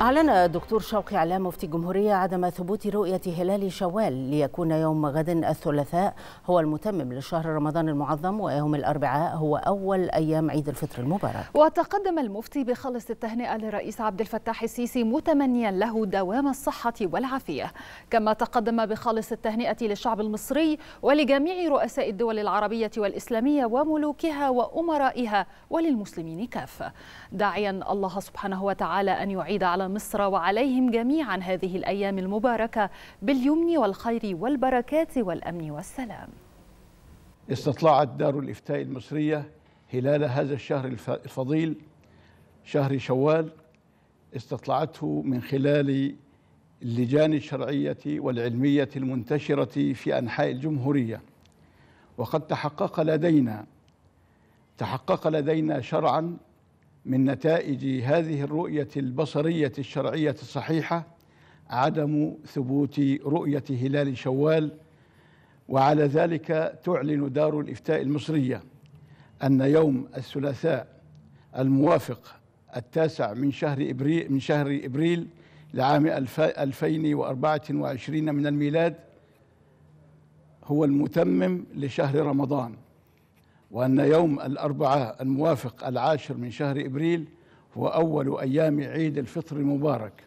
أعلن الدكتور شوقي علام مفتي الجمهورية عدم ثبوت رؤية هلال شوال ليكون يوم غد الثلاثاء هو المتمم لشهر رمضان المعظم ويوم الأربعاء هو أول أيام عيد الفطر المبارك وتقدم المفتي بخالص التهنئة للرئيس عبد الفتاح السيسي متمنيا له دوام الصحة والعافية كما تقدم بخالص التهنئة للشعب المصري ولجميع رؤساء الدول العربية والإسلامية وملوكها وأمرائها وللمسلمين كافة داعيا الله سبحانه وتعالى أن يعيد على مصر وعليهم جميعا هذه الأيام المباركة باليمن والخير والبركات والأمن والسلام استطلعت دار الإفتاء المصرية هلال هذا الشهر الفضيل شهر شوال استطلعته من خلال اللجان الشرعية والعلمية المنتشرة في أنحاء الجمهورية وقد تحقق لدينا تحقق لدينا شرعا من نتائج هذه الرؤية البصرية الشرعية الصحيحة عدم ثبوت رؤية هلال شوال وعلى ذلك تعلن دار الإفتاء المصرية أن يوم الثلاثاء الموافق التاسع من شهر إبريل من شهر إبريل لعام 2024 من الميلاد هو المتمم لشهر رمضان وأن يوم الأربعاء الموافق العاشر من شهر إبريل هو أول أيام عيد الفطر المبارك